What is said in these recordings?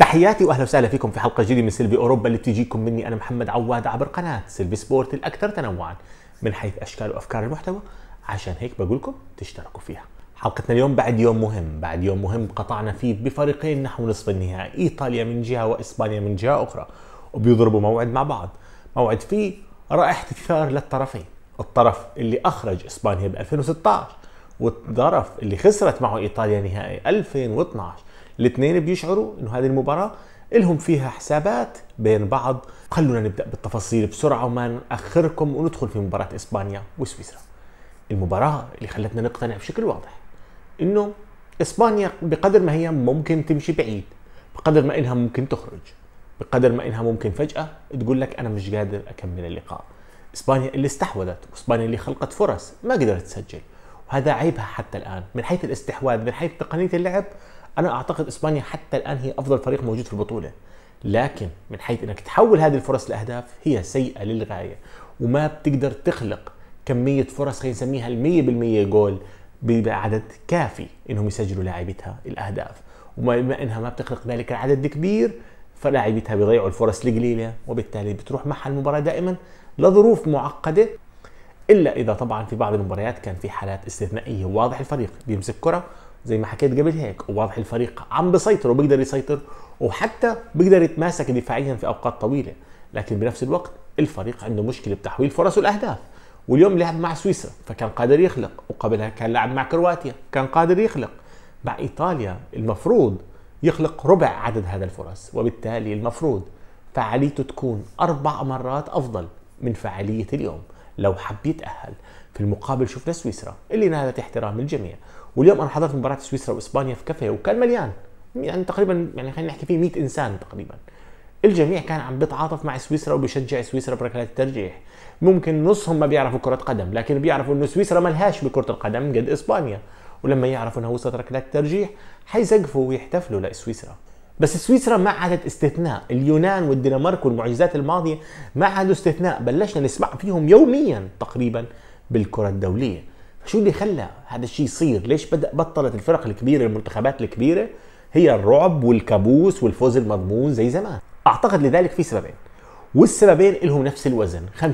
تحياتي واهلا وسهلا فيكم في حلقه جديده من سلبي اوروبا اللي بتجيكم مني انا محمد عواد عبر قناه سلبي سبورت الاكثر تنوعا من حيث اشكال وافكار المحتوى عشان هيك بقول لكم تشتركوا فيها. حلقتنا اليوم بعد يوم مهم، بعد يوم مهم قطعنا فيه بفريقين نحو نصف النهائي، ايطاليا من جهه واسبانيا من جهه اخرى، وبيضربوا موعد مع بعض، موعد فيه رائحه الثار للطرفين، الطرف اللي اخرج اسبانيا ب 2016 والطرف اللي خسرت معه ايطاليا نهائي 2012 الاثنين بيشعروا انه هذه المباراه لهم فيها حسابات بين بعض خلونا نبدا بالتفاصيل بسرعه وما ناخركم وندخل في مباراه اسبانيا وسويسرا المباراه اللي خلتنا نقتنع بشكل واضح انه اسبانيا بقدر ما هي ممكن تمشي بعيد بقدر ما انها ممكن تخرج بقدر ما انها ممكن فجاه تقول لك انا مش قادر اكمل اللقاء اسبانيا اللي استحوذت واسبانيا اللي خلقت فرص ما قدرت تسجل وهذا عيبها حتى الان من حيث الاستحواذ من حيث تقنيه اللعب انا اعتقد اسبانيا حتى الان هي افضل فريق موجود في البطوله لكن من حيث انك تحول هذه الفرص لاهداف هي سيئه للغايه وما بتقدر تخلق كميه فرص خلينا نسميها ال 100% جول بعدد كافي انهم يسجلوا لاعبتها الاهداف وما انها ما بتخلق ذلك العدد الكبير فلاعبتها بيضيعوا الفرص القليله وبالتالي بتروح معها المباراه دائما لظروف معقده الا اذا طبعا في بعض المباريات كان في حالات استثنائيه واضح الفريق بيمسك كره زي ما حكيت قبل هيك وواضح الفريق عم بيسيطر وبيقدر يسيطر وحتى بيقدر يتماسك دفاعيا في اوقات طويله لكن بنفس الوقت الفريق عنده مشكله بتحويل فرص والاهداف واليوم لعب مع سويسرا فكان قادر يخلق وقبلها كان لعب مع كرواتيا كان قادر يخلق مع ايطاليا المفروض يخلق ربع عدد هذا الفرص وبالتالي المفروض فعاليته تكون اربع مرات افضل من فعاليه اليوم لو حب يتأهل في المقابل شفنا سويسرا اللي نالت احترام الجميع واليوم انا حضرت مباراه سويسرا واسبانيا في كافيه وكان مليان يعني تقريبا يعني خلينا نحكي فيه 100 انسان تقريبا الجميع كان عم بيتعاطف مع سويسرا وبيشجع سويسرا بركلات الترجيح ممكن نصهم ما بيعرفوا كرة قدم لكن بيعرفوا انه سويسرا ملهاش بكرة القدم قد اسبانيا ولما يعرفوا انها وصلت ركلات الترجيح حيسقفوا ويحتفلوا لسويسرا بس سويسرا ما عادت استثناء اليونان والدنمارك والمعجزات الماضيه ما عادوا استثناء بلشنا نسمع فيهم يوميا تقريبا بالكره الدوليه شو اللي خلى هذا الشيء يصير ليش بدا بطلت الفرق الكبيره المنتخبات الكبيره هي الرعب والكابوس والفوز المضمون زي زمان اعتقد لذلك في سببين والسببين لهم نفس الوزن 50% 50%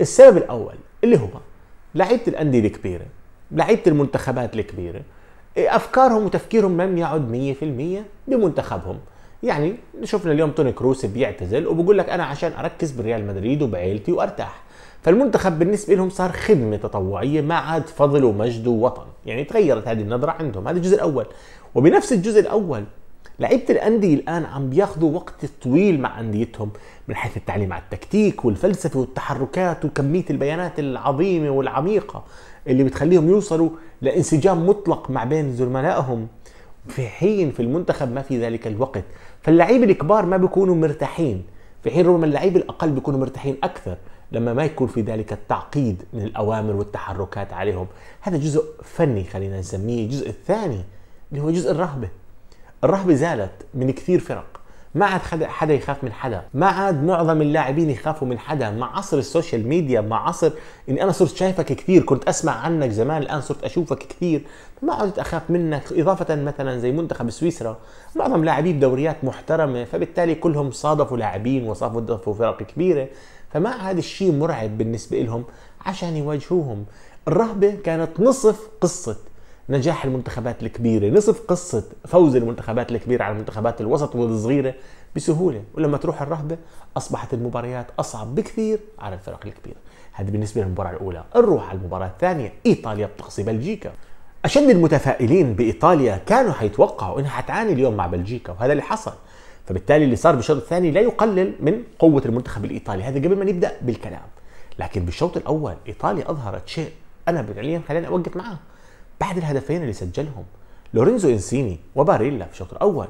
السبب الاول اللي هو لعيبه الانديه الكبيره لعيبه المنتخبات الكبيره افكارهم وتفكيرهم لم يعد 100% بمنتخبهم يعني شفنا اليوم توني كروس بيعتزل وبقول لك انا عشان اركز بالريال مدريد وبعيلتي وارتاح فالمنتخب بالنسبه لهم صار خدمه تطوعيه ما عاد فضل ومجد ووطن يعني تغيرت هذه النظره عندهم هذا الجزء الاول وبنفس الجزء الاول لعيبه الانديه الان عم بياخذوا وقت طويل مع انديتهم من حيث التعليم على التكتيك والفلسفه والتحركات وكميه البيانات العظيمه والعميقه اللي بتخليهم يوصلوا لانسجام مطلق مع بين زملائهم في حين في المنتخب ما في ذلك الوقت فاللعيبه الكبار ما بيكونوا مرتاحين في حين ربما اللعيبه الاقل بيكونوا مرتاحين اكثر لما ما يكون في ذلك التعقيد من الاوامر والتحركات عليهم هذا جزء فني خلينا نسميه الجزء الثاني اللي هو جزء الرهبه الرهبة زالت من كثير فرق ما عاد حدا يخاف من حدا ما عاد معظم اللاعبين يخافوا من حدا مع عصر السوشيال ميديا مع عصر اني انا صرت شايفك كثير كنت اسمع عنك زمان الان صرت اشوفك كثير ما عدت اخاف منك اضافه مثلا زي منتخب سويسرا معظم لاعبي بدوريات محترمه فبالتالي كلهم صادفوا لاعبين وصادفوا فرق كبيره فما عاد الشيء مرعب بالنسبه لهم عشان يواجهوهم الرهبه كانت نصف قصه نجاح المنتخبات الكبيره نصف قصه فوز المنتخبات الكبيره على المنتخبات الوسط والصغيره بسهوله ولما تروح الرهبه اصبحت المباريات اصعب بكثير على الفرق الكبيره هذا بالنسبه للمباراه الاولى نروح على المباراه الثانيه ايطاليا بتقصي بلجيكا اشد المتفائلين بايطاليا كانوا حيتوقعوا انها حتعاني اليوم مع بلجيكا وهذا اللي حصل فبالتالي اللي صار بالشوط الثاني لا يقلل من قوه المنتخب الايطالي هذا قبل ما نبدا بالكلام لكن بالشوط الاول ايطاليا اظهرت شيء انا فعليا خليني اوقف معاه بعد الهدفين اللي سجلهم لورينزو انسيني وباريلا في الشوط الاول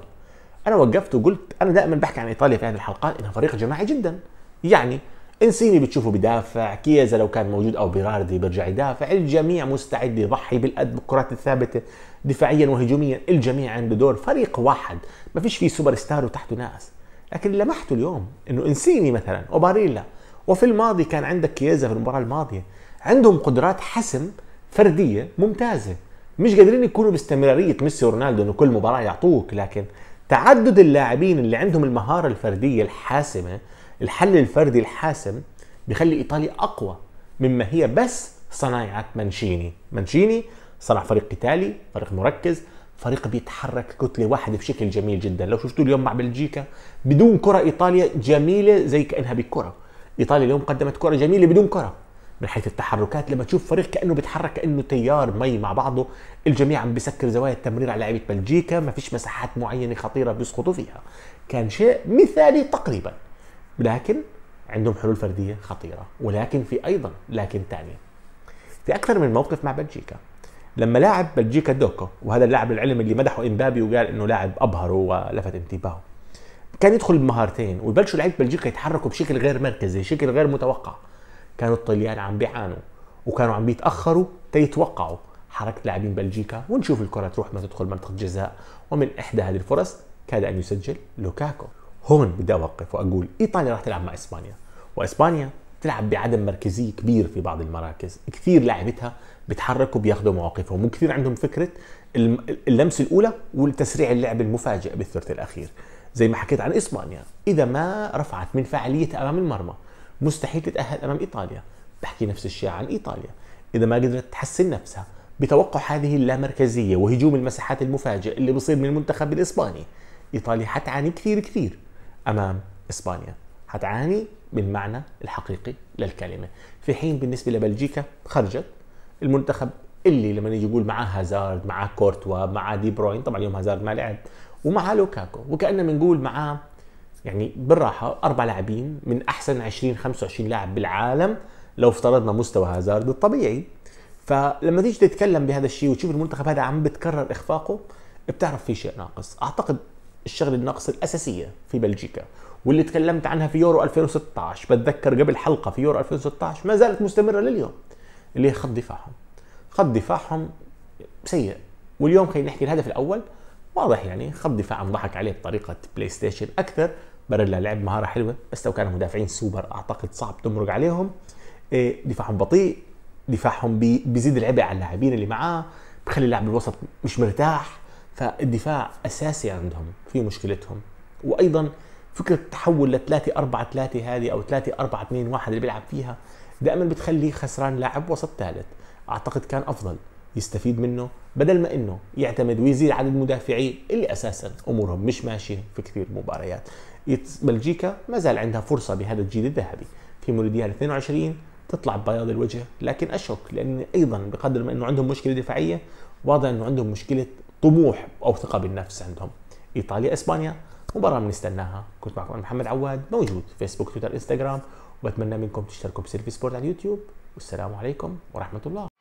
انا وقفت وقلت انا دائما بحكي عن ايطاليا في هذه الحلقات انها فريق جماعي جدا يعني انسيني بتشوفه بدافع كيزا لو كان موجود او بيراردي بيرجع يدافع الجميع مستعد يضحي بالقد بالكرات الثابته دفاعيا وهجوميا الجميع عنده دور فريق واحد ما فيش فيه سوبر ستار وتحته ناس لكن لمحته اليوم انه انسيني مثلا وباريلا وفي الماضي كان عندك كيزا في المباراه الماضيه عندهم قدرات حسم فرديه ممتازه مش قادرين يكونوا باستمراريه ميسي ورونالدو انه كل مباراه يعطوك لكن تعدد اللاعبين اللي عندهم المهاره الفرديه الحاسمه الحل الفردي الحاسم بيخلي ايطاليا اقوى مما هي بس صناعه مانشيني مانشيني صنع فريق قتالي فريق مركز فريق بيتحرك كتله واحده بشكل جميل جدا لو شفتوا اليوم مع بلجيكا بدون كره ايطاليا جميله زي كانها بكره ايطاليا اليوم قدمت كره جميله بدون كره من حيث التحركات لما تشوف فريق كانه بيتحرك كانه تيار مي مع بعضه الجميع عم بيسكر زوايا التمرير على لعيبه بلجيكا ما فيش مساحات معينه خطيره بيسقطوا فيها كان شيء مثالي تقريبا لكن عندهم حلول فرديه خطيره ولكن في ايضا لكن ثانيه في اكثر من موقف مع بلجيكا لما لاعب بلجيكا دوكو وهذا اللاعب العلم اللي مدحه امبابي وقال انه لاعب ابهره ولفت انتباهه كان يدخل بمهارتين ويبلشوا لعيبه بلجيكا يتحركوا بشكل غير مركزي شكل غير متوقع كانوا الطليان عم بيعانوا وكانوا عم بيتاخروا تيتوقعوا حركه لاعبين بلجيكا ونشوف الكره تروح ما تدخل منطقه جزاء ومن احدى هذه الفرص كاد ان يسجل لوكاكو هون بدي اوقف واقول ايطاليا راح تلعب مع اسبانيا واسبانيا تلعب بعدم مركزية كبير في بعض المراكز كثير لاعبتها بتحركوا بياخذوا مواقفهم وكثير عندهم فكرة اللمسة الأولى والتسريع اللعب المفاجئ بالثلث الأخير زي ما حكيت عن إسبانيا إذا ما رفعت من فعالية أمام المرمى مستحيل تتاهل امام ايطاليا بحكي نفس الشيء عن ايطاليا اذا ما قدرت تحسن نفسها بتوقع هذه اللامركزيه وهجوم المساحات المفاجئ اللي بصير من المنتخب الاسباني ايطاليا حتعاني كثير كثير امام اسبانيا حتعاني بالمعنى الحقيقي للكلمه في حين بالنسبه لبلجيكا خرجت المنتخب اللي لما نيجي نقول معاه هازارد معاه كورتوا معاه دي بروين طبعا اليوم هازارد ما لعب ومعاه لوكاكو وكأننا بنقول معاه يعني بالراحه اربع لاعبين من احسن 20 25 لاعب بالعالم لو افترضنا مستوى هازارد الطبيعي فلما تيجي تتكلم بهذا الشيء وتشوف المنتخب هذا عم بتكرر اخفاقه بتعرف في شيء ناقص اعتقد الشغله الناقصه الاساسيه في بلجيكا واللي تكلمت عنها في يورو 2016 بتذكر قبل حلقه في يورو 2016 ما زالت مستمره لليوم اللي هي خط دفاعهم خط دفاعهم سيء واليوم خلينا نحكي الهدف الاول واضح يعني خط دفاع انضحك عليه بطريقه بلاي ستيشن اكثر باريلا لعب مهاره حلوه بس لو كانوا مدافعين سوبر اعتقد صعب تمرق عليهم إيه، دفاعهم بطيء دفاعهم بيزيد العبء على اللاعبين اللي معاه بخلي اللاعب الوسط مش مرتاح فالدفاع اساسي عندهم في مشكلتهم وايضا فكره التحول ل 3 4 3 هذه او 3 4 2 1 اللي بيلعب فيها دائما بتخلي خسران لاعب وسط ثالث اعتقد كان افضل يستفيد منه بدل ما انه يعتمد ويزيد عدد مدافعيه اللي اساسا امورهم مش ماشيه في كثير مباريات بلجيكا ما زال عندها فرصة بهذا الجيل الذهبي في مونديال 22 تطلع ببياض الوجه لكن اشك لان ايضا بقدر ما انه عندهم مشكله دفاعيه واضح انه عندهم مشكله طموح او ثقه بالنفس عندهم ايطاليا اسبانيا مباراه بنستناها كنت معكم محمد عواد موجود فيسبوك تويتر انستغرام وبتمنى منكم تشتركوا بسيرفي سبورت على اليوتيوب والسلام عليكم ورحمه الله